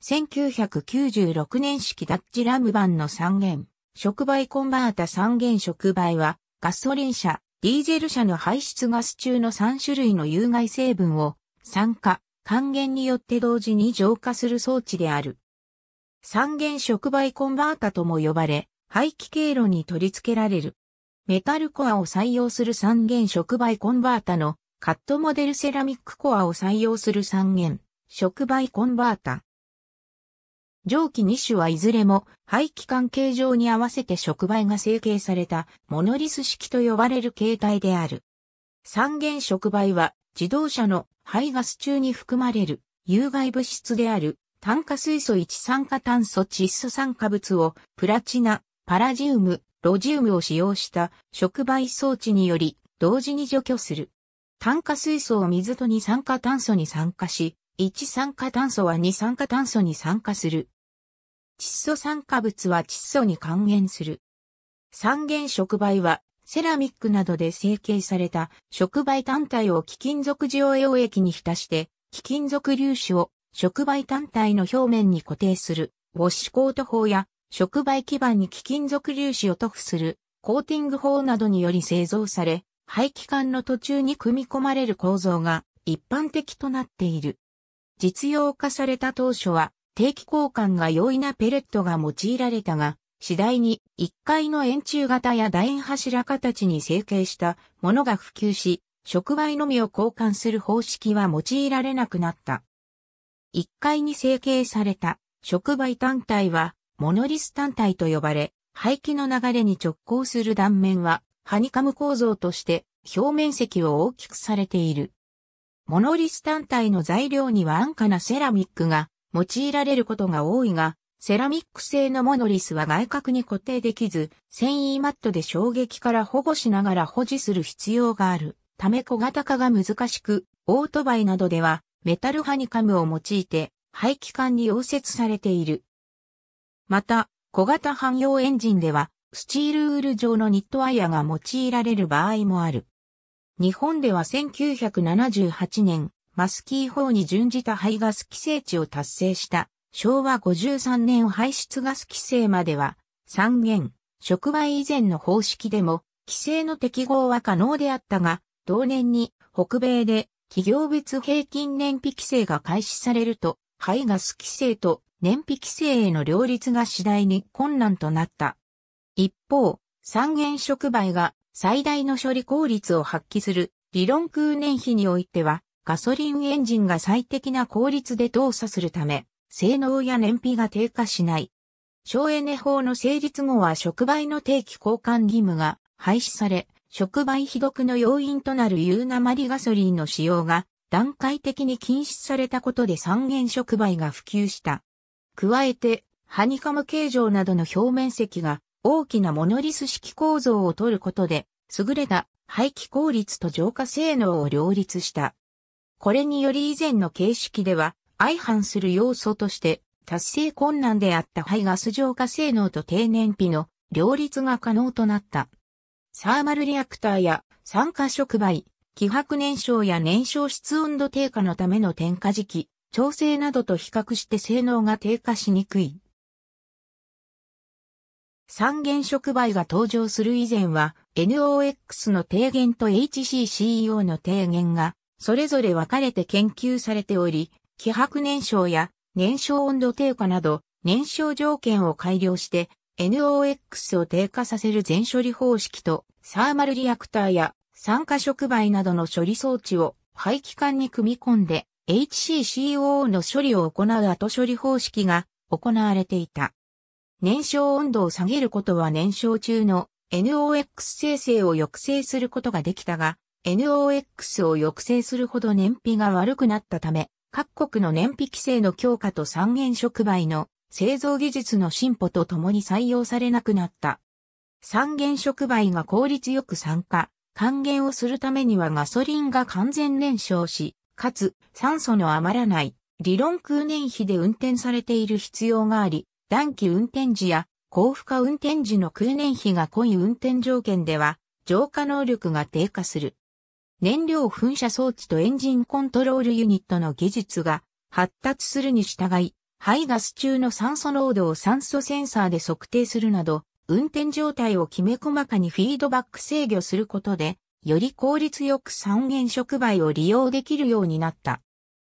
1996年式ダッチラム版の三元、触媒コンバータ三元触媒は、ガソリン車、ディーゼル車の排出ガス中の3種類の有害成分を、酸化、還元によって同時に浄化する装置である。三元触媒コンバータとも呼ばれ、排気経路に取り付けられる。メタルコアを採用する三元触媒コンバータのカットモデルセラミックコアを採用する三元触媒コンバータ。上記2種はいずれも排気関係上に合わせて触媒が成形されたモノリス式と呼ばれる形態である。三元触媒は自動車の排ガス中に含まれる有害物質である炭化水素一酸化炭素窒素酸化物をプラチナ、パラジウム、ロジウムを使用した触媒装置により同時に除去する。炭化水素を水と二酸化炭素に酸化し、一酸化炭素は二酸化炭素に酸化する。窒素酸化物は窒素に還元する。三元触媒は、セラミックなどで成形された触媒単体を貴金属上溶液に浸して、貴金属粒子を触媒単体の表面に固定する、ウォッシュコート法や、触媒基板に貴金属粒子を塗布する、コーティング法などにより製造され、排気管の途中に組み込まれる構造が一般的となっている。実用化された当初は、定期交換が容易なペレットが用いられたが、次第に1階の円柱型や楕円柱形に成形したものが普及し、触媒のみを交換する方式は用いられなくなった。1階に成形された触媒単体はモノリス単体と呼ばれ、排気の流れに直行する断面はハニカム構造として表面積を大きくされている。モノリス単体の材料には安価なセラミックが用いられることが多いが、セラミック製のモノリスは外角に固定できず、繊維マットで衝撃から保護しながら保持する必要がある。ため小型化が難しく、オートバイなどではメタルハニカムを用いて排気管に溶接されている。また、小型汎用エンジンでは、スチールウール状のニットワイヤが用いられる場合もある。日本では1978年、マスキー法に準じた排ガス規制値を達成した昭和53年排出ガス規制までは三元、触媒以前の方式でも規制の適合は可能であったが、同年に北米で企業別平均燃費規制が開始されると、排ガス規制と燃費規制への両立が次第に困難となった。一方、三元触媒が最大の処理効率を発揮する理論空燃費においては、ガソリンエンジンが最適な効率で動作するため、性能や燃費が低下しない。省エネ法の成立後は触媒の定期交換義務が廃止され、触媒被毒の要因となる有鉛ガソリンの使用が段階的に禁止されたことで三元触媒が普及した。加えて、ハニカム形状などの表面積が大きなモノリス式構造を取ることで、優れた排気効率と浄化性能を両立した。これにより以前の形式では相反する要素として達成困難であった排ガス浄化性能と低燃費の両立が可能となった。サーマルリアクターや酸化触媒、気迫燃焼や燃焼室温度低下のための点火時期、調整などと比較して性能が低下しにくい。三原触媒が登場する以前は NOx の低減と HCCO の低減がそれぞれ分かれて研究されており、希薄燃焼や燃焼温度低下など燃焼条件を改良して NOx を低下させる全処理方式とサーマルリアクターや酸化触媒などの処理装置を排気管に組み込んで HCCO の処理を行う後処理方式が行われていた。燃焼温度を下げることは燃焼中の NOx 生成を抑制することができたが、NOx を抑制するほど燃費が悪くなったため、各国の燃費規制の強化と三原触媒の製造技術の進歩とともに採用されなくなった。三原触媒が効率よく酸化、還元をするためにはガソリンが完全燃焼し、かつ酸素の余らない理論空燃費で運転されている必要があり、暖気運転時や高負荷運転時の空燃費が濃い運転条件では、浄化能力が低下する。燃料噴射装置とエンジンコントロールユニットの技術が発達するに従い、排ガス中の酸素濃度を酸素センサーで測定するなど、運転状態をきめ細かにフィードバック制御することで、より効率よく三原触媒を利用できるようになった。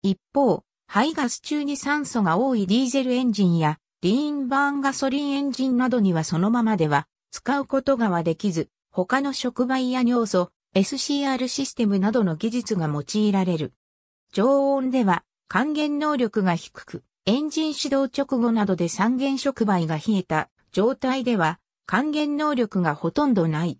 一方、排ガス中に酸素が多いディーゼルエンジンやリーンバーンガソリンエンジンなどにはそのままでは使うことがはできず、他の触媒や尿素、SCR システムなどの技術が用いられる。常温では還元能力が低く、エンジン始動直後などで三元触媒が冷えた状態では還元能力がほとんどない。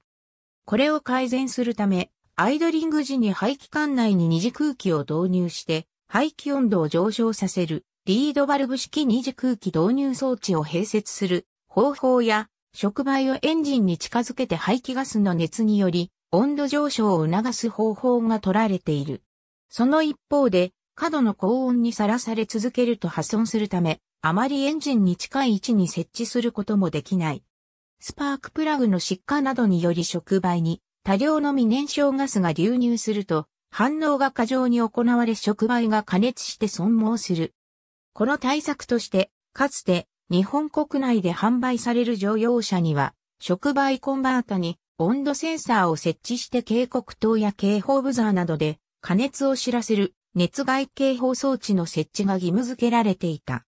これを改善するため、アイドリング時に排気管内に二次空気を導入して、排気温度を上昇させる、リードバルブ式二次空気導入装置を併設する方法や、触媒をエンジンに近づけて排気ガスの熱により、温度上昇を促す方法が取られている。その一方で、過度の高温にさらされ続けると破損するため、あまりエンジンに近い位置に設置することもできない。スパークプラグの疾患などにより触媒に多量の未燃焼ガスが流入すると、反応が過剰に行われ触媒が加熱して損耗する。この対策として、かつて日本国内で販売される乗用車には、触媒コンバータに温度センサーを設置して警告灯や警報ブザーなどで加熱を知らせる熱外警報装置の設置が義務付けられていた。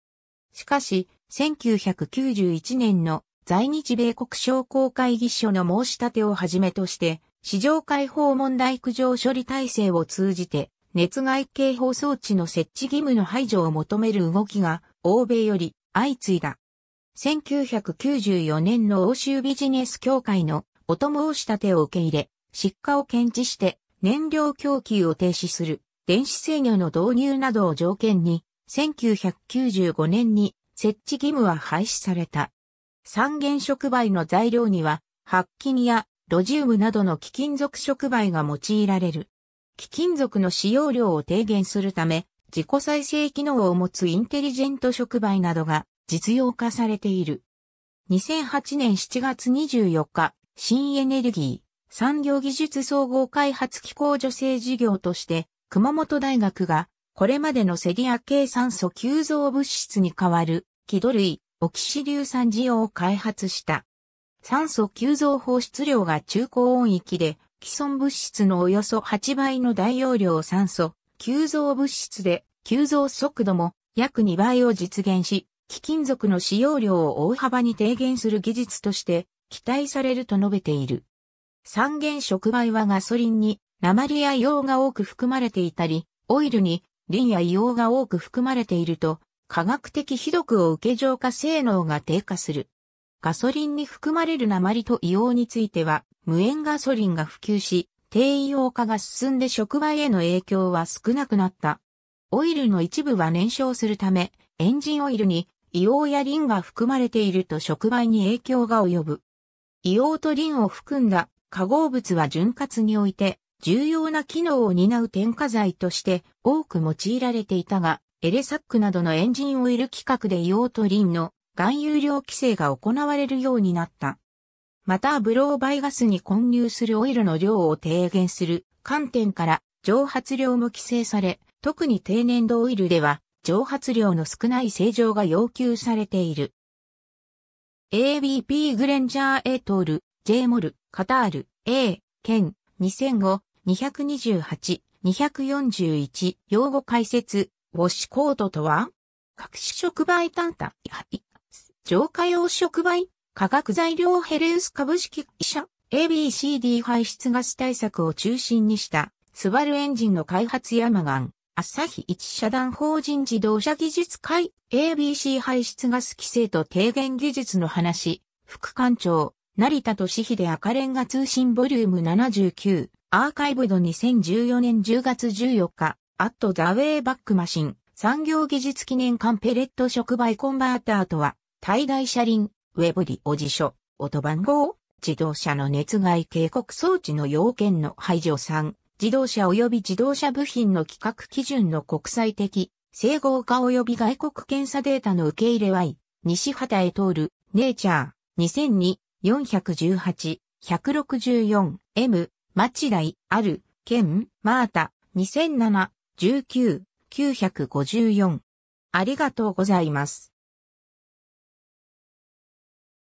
しかし、1991年の在日米国商工会議所の申し立てをはじめとして、市場開放問題苦情処理体制を通じて、熱外警報装置の設置義務の排除を求める動きが、欧米より相次いだ。1994年の欧州ビジネス協会の音を仕立てを受け入れ、失火を検知して燃料供給を停止する電子制御の導入などを条件に、1995年に設置義務は廃止された。三原触媒の材料には、白金やロジウムなどの貴金属触媒が用いられる。貴金属の使用量を低減するため、自己再生機能を持つインテリジェント触媒などが実用化されている。2008年7月24日、新エネルギー、産業技術総合開発機構助成事業として、熊本大学が、これまでのセリア系酸素急増物質に代わる、気土類、オキシ硫酸事業を開発した。酸素急増放出量が中高音域で、既存物質のおよそ8倍の大容量酸素、急増物質で、急増速度も約2倍を実現し、貴金属の使用量を大幅に低減する技術として、期待されると述べている。三原触媒はガソリンに鉛や硫黄が多く含まれていたり、オイルにリンや硫黄が多く含まれていると、科学的ひどくを受け浄化性能が低下する。ガソリンに含まれる鉛と硫黄については、無塩ガソリンが普及し、低硫黄化が進んで触媒への影響は少なくなった。オイルの一部は燃焼するため、エンジンオイルに硫黄やリンが含まれていると触媒に影響が及ぶ。硫黄とリンを含んだ化合物は潤滑において重要な機能を担う添加剤として多く用いられていたが、エレサックなどのエンジンオイル規格で硫黄とリンの含有量規制が行われるようになった。また、ブローバイガスに混入するオイルの量を低減する観点から蒸発量も規制され、特に低粘度オイルでは蒸発量の少ない正常が要求されている。ABP グレンジャーエトール、J モル、カタール、A、県、2005、228、241、用語解説、ウォッシュコードとは各種触媒単体、浄化用触媒、化学材料ヘレウス株式会社、ABCD 排出ガス対策を中心にした、スバルエンジンの開発やマガン、朝日一社団法人自動車技術会 ABC 排出ガス規制と低減技術の話、副館長、成田俊秀赤レンガ通信ボリューム79、アーカイブド2014年10月14日、アットザウェイバックマシン、産業技術記念館ペレット触媒コンバーターとは、対外車輪、ウェブリお辞書、音番号、自動車の熱害警告装置の要件の排除3、自動車及び自動車部品の規格基準の国際的、整合化及び外国検査データの受け入れは西畑へ通る、ネイチャー、2002、418、164M、町台、ある、県、マータ、2007、19、954。ありがとうございます。